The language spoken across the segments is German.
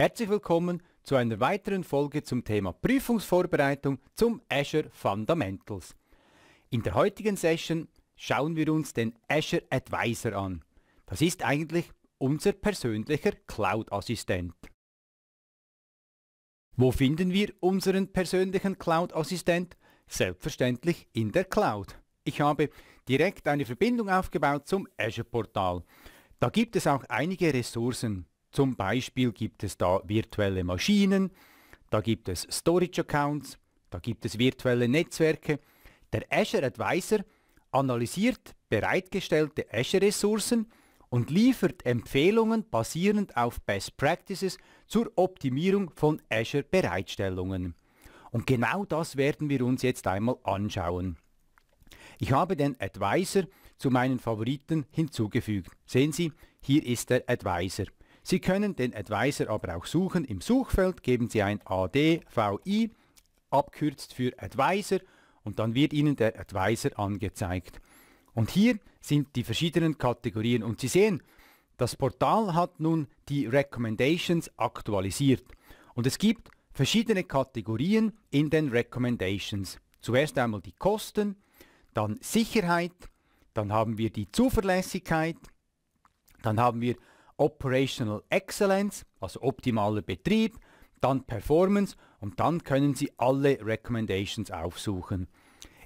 Herzlich willkommen zu einer weiteren Folge zum Thema Prüfungsvorbereitung zum Azure Fundamentals. In der heutigen Session schauen wir uns den Azure Advisor an. Das ist eigentlich unser persönlicher Cloud-Assistent. Wo finden wir unseren persönlichen Cloud-Assistent? Selbstverständlich in der Cloud. Ich habe direkt eine Verbindung aufgebaut zum Azure-Portal. Da gibt es auch einige Ressourcen. Zum Beispiel gibt es da virtuelle Maschinen, da gibt es Storage Accounts, da gibt es virtuelle Netzwerke. Der Azure Advisor analysiert bereitgestellte Azure-Ressourcen und liefert Empfehlungen basierend auf Best Practices zur Optimierung von Azure-Bereitstellungen. Und genau das werden wir uns jetzt einmal anschauen. Ich habe den Advisor zu meinen Favoriten hinzugefügt. Sehen Sie, hier ist der Advisor. Sie können den Advisor aber auch suchen. Im Suchfeld geben Sie ein ADVI, abkürzt für Advisor, und dann wird Ihnen der Advisor angezeigt. Und hier sind die verschiedenen Kategorien. Und Sie sehen, das Portal hat nun die Recommendations aktualisiert. Und es gibt verschiedene Kategorien in den Recommendations. Zuerst einmal die Kosten, dann Sicherheit, dann haben wir die Zuverlässigkeit, dann haben wir Operational Excellence, also optimaler Betrieb, dann Performance und dann können Sie alle Recommendations aufsuchen.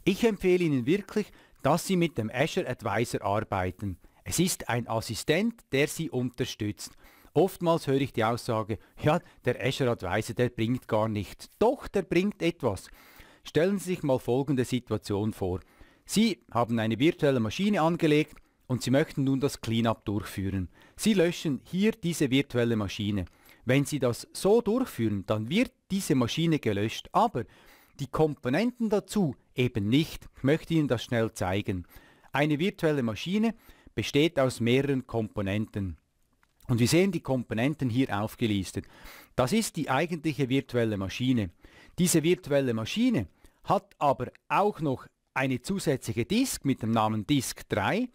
Ich empfehle Ihnen wirklich, dass Sie mit dem Azure Advisor arbeiten. Es ist ein Assistent, der Sie unterstützt. Oftmals höre ich die Aussage, ja, der Azure Advisor, der bringt gar nichts. Doch, der bringt etwas. Stellen Sie sich mal folgende Situation vor. Sie haben eine virtuelle Maschine angelegt und Sie möchten nun das Cleanup durchführen. Sie löschen hier diese virtuelle Maschine. Wenn Sie das so durchführen, dann wird diese Maschine gelöscht, aber die Komponenten dazu eben nicht. Ich möchte Ihnen das schnell zeigen. Eine virtuelle Maschine besteht aus mehreren Komponenten. Und wir sehen die Komponenten hier aufgelistet. Das ist die eigentliche virtuelle Maschine. Diese virtuelle Maschine hat aber auch noch eine zusätzliche Disk mit dem Namen Disk 3.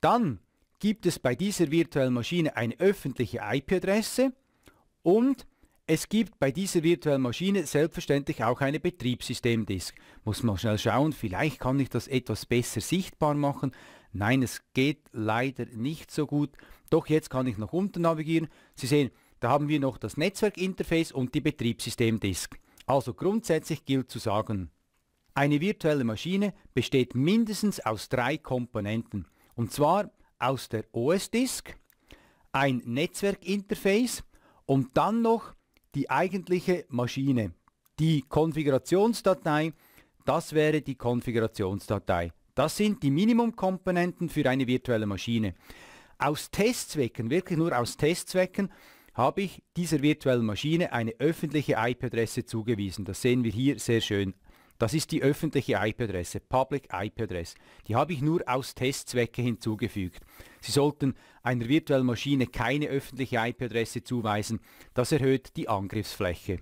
Dann gibt es bei dieser virtuellen Maschine eine öffentliche IP-Adresse und es gibt bei dieser virtuellen Maschine selbstverständlich auch eine Betriebssystemdisk. Muss man schnell schauen, vielleicht kann ich das etwas besser sichtbar machen. Nein, es geht leider nicht so gut. Doch jetzt kann ich nach unten navigieren. Sie sehen, da haben wir noch das Netzwerkinterface und die Betriebssystemdisk. Also grundsätzlich gilt zu sagen, eine virtuelle Maschine besteht mindestens aus drei Komponenten. Und zwar aus der OS-Disk, ein Netzwerkinterface und dann noch die eigentliche Maschine. Die Konfigurationsdatei, das wäre die Konfigurationsdatei. Das sind die Minimumkomponenten für eine virtuelle Maschine. Aus Testzwecken, wirklich nur aus Testzwecken, habe ich dieser virtuellen Maschine eine öffentliche IP-Adresse zugewiesen. Das sehen wir hier sehr schön das ist die öffentliche IP-Adresse, Public IP-Adresse. Die habe ich nur aus Testzwecke hinzugefügt. Sie sollten einer virtuellen Maschine keine öffentliche IP-Adresse zuweisen. Das erhöht die Angriffsfläche.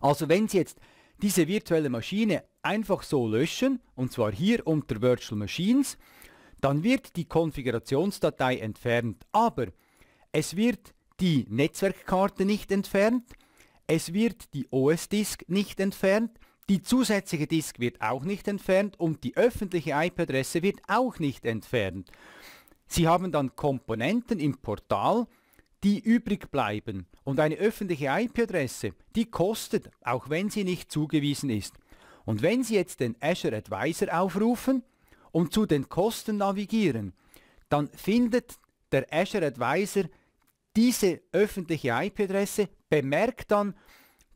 Also wenn Sie jetzt diese virtuelle Maschine einfach so löschen, und zwar hier unter Virtual Machines, dann wird die Konfigurationsdatei entfernt, aber es wird die Netzwerkkarte nicht entfernt, es wird die OS-Disk nicht entfernt, die zusätzliche Disk wird auch nicht entfernt und die öffentliche IP-Adresse wird auch nicht entfernt. Sie haben dann Komponenten im Portal, die übrig bleiben. Und eine öffentliche IP-Adresse, die kostet, auch wenn sie nicht zugewiesen ist. Und wenn Sie jetzt den Azure Advisor aufrufen und zu den Kosten navigieren, dann findet der Azure Advisor diese öffentliche IP-Adresse, bemerkt dann,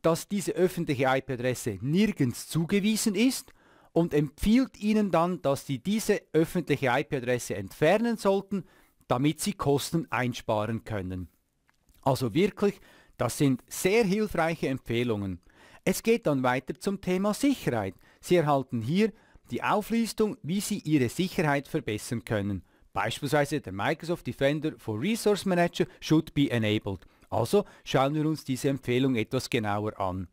dass diese öffentliche IP-Adresse nirgends zugewiesen ist und empfiehlt Ihnen dann, dass Sie diese öffentliche IP-Adresse entfernen sollten, damit Sie Kosten einsparen können. Also wirklich, das sind sehr hilfreiche Empfehlungen. Es geht dann weiter zum Thema Sicherheit. Sie erhalten hier die Auflistung, wie Sie Ihre Sicherheit verbessern können. Beispielsweise der Microsoft Defender for Resource Manager should be enabled. Also schauen wir uns diese Empfehlung etwas genauer an.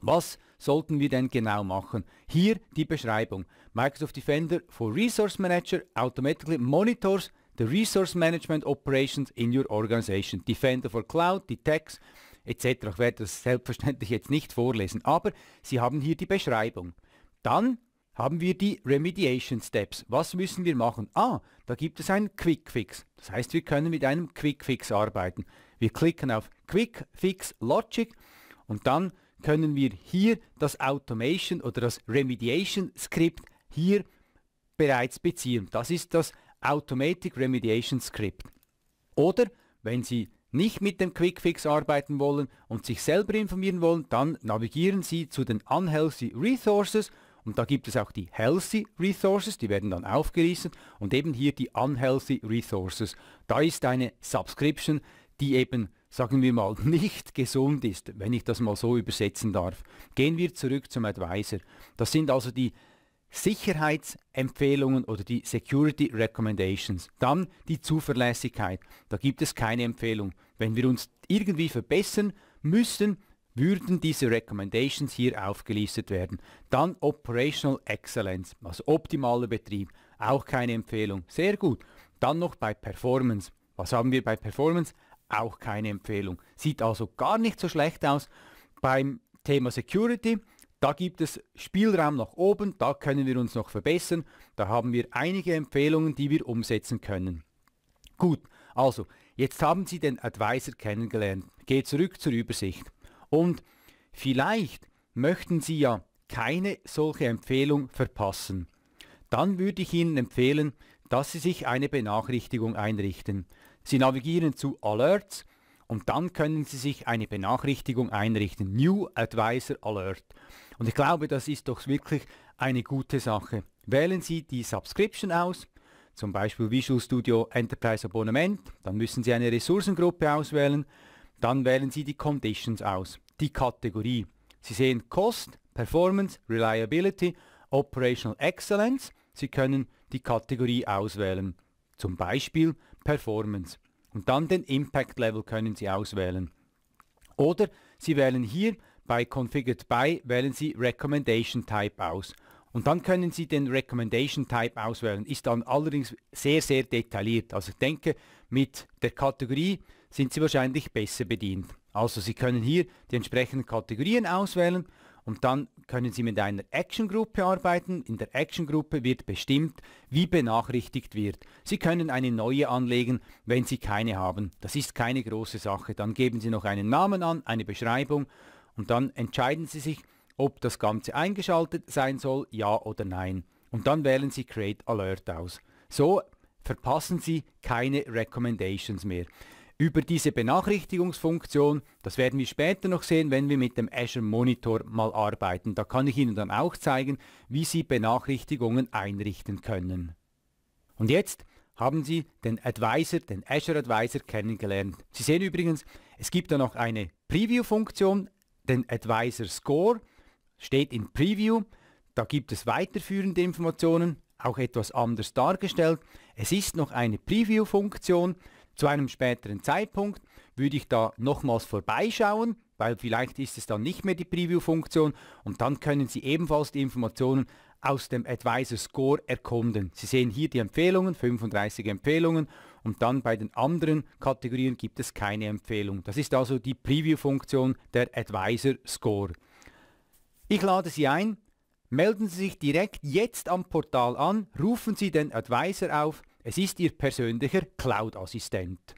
Was sollten wir denn genau machen? Hier die Beschreibung. Microsoft Defender for Resource Manager automatically monitors the resource management operations in your organization. Defender for Cloud, Detects etc. Ich werde das selbstverständlich jetzt nicht vorlesen, aber Sie haben hier die Beschreibung. Dann haben wir die Remediation Steps. Was müssen wir machen? Ah, da gibt es einen Quick Fix. Das heißt, wir können mit einem Quick Fix arbeiten. Wir klicken auf Quick Fix Logic und dann können wir hier das Automation oder das Remediation Skript hier bereits beziehen. Das ist das Automatic Remediation Script. Oder wenn Sie nicht mit dem Quick Fix arbeiten wollen und sich selber informieren wollen, dann navigieren Sie zu den Unhealthy Resources und da gibt es auch die Healthy Resources, die werden dann aufgerissen und eben hier die Unhealthy Resources. Da ist eine Subscription, die eben, sagen wir mal, nicht gesund ist, wenn ich das mal so übersetzen darf. Gehen wir zurück zum Advisor. Das sind also die Sicherheitsempfehlungen oder die Security Recommendations. Dann die Zuverlässigkeit. Da gibt es keine Empfehlung. Wenn wir uns irgendwie verbessern müssten, würden diese Recommendations hier aufgelistet werden. Dann Operational Excellence, also optimaler Betrieb, auch keine Empfehlung. Sehr gut. Dann noch bei Performance. Was haben wir bei Performance? auch keine Empfehlung. Sieht also gar nicht so schlecht aus. Beim Thema Security, da gibt es Spielraum nach oben, da können wir uns noch verbessern. Da haben wir einige Empfehlungen, die wir umsetzen können. Gut, also jetzt haben Sie den Advisor kennengelernt. Geht zurück zur Übersicht. Und vielleicht möchten Sie ja keine solche Empfehlung verpassen. Dann würde ich Ihnen empfehlen, dass Sie sich eine Benachrichtigung einrichten. Sie navigieren zu Alerts und dann können Sie sich eine Benachrichtigung einrichten. New Advisor Alert. Und ich glaube, das ist doch wirklich eine gute Sache. Wählen Sie die Subscription aus, zum Beispiel Visual Studio Enterprise Abonnement, dann müssen Sie eine Ressourcengruppe auswählen, dann wählen Sie die Conditions aus, die Kategorie. Sie sehen Cost, Performance, Reliability, Operational Excellence. Sie können die Kategorie auswählen zum Beispiel Performance. Und dann den Impact Level können Sie auswählen. Oder Sie wählen hier bei Configured By, wählen Sie Recommendation Type aus. Und dann können Sie den Recommendation Type auswählen. Ist dann allerdings sehr, sehr detailliert. Also ich denke, mit der Kategorie sind Sie wahrscheinlich besser bedient. Also Sie können hier die entsprechenden Kategorien auswählen und dann können Sie mit einer Actiongruppe arbeiten. In der Actiongruppe wird bestimmt, wie benachrichtigt wird. Sie können eine neue anlegen, wenn Sie keine haben. Das ist keine große Sache. Dann geben Sie noch einen Namen an, eine Beschreibung und dann entscheiden Sie sich, ob das Ganze eingeschaltet sein soll, ja oder nein. Und dann wählen Sie Create Alert aus. So verpassen Sie keine Recommendations mehr über diese Benachrichtigungsfunktion, das werden wir später noch sehen, wenn wir mit dem Azure Monitor mal arbeiten. Da kann ich Ihnen dann auch zeigen, wie Sie Benachrichtigungen einrichten können. Und jetzt haben Sie den Advisor, den Azure Advisor kennengelernt. Sie sehen übrigens, es gibt da noch eine Preview-Funktion, den Advisor Score, steht in Preview. Da gibt es weiterführende Informationen, auch etwas anders dargestellt. Es ist noch eine Preview-Funktion, zu einem späteren Zeitpunkt würde ich da nochmals vorbeischauen, weil vielleicht ist es dann nicht mehr die Preview-Funktion und dann können Sie ebenfalls die Informationen aus dem Advisor Score erkunden. Sie sehen hier die Empfehlungen, 35 Empfehlungen und dann bei den anderen Kategorien gibt es keine Empfehlung. Das ist also die Preview-Funktion der Advisor Score. Ich lade Sie ein, melden Sie sich direkt jetzt am Portal an, rufen Sie den Advisor auf es ist Ihr persönlicher Cloud-Assistent.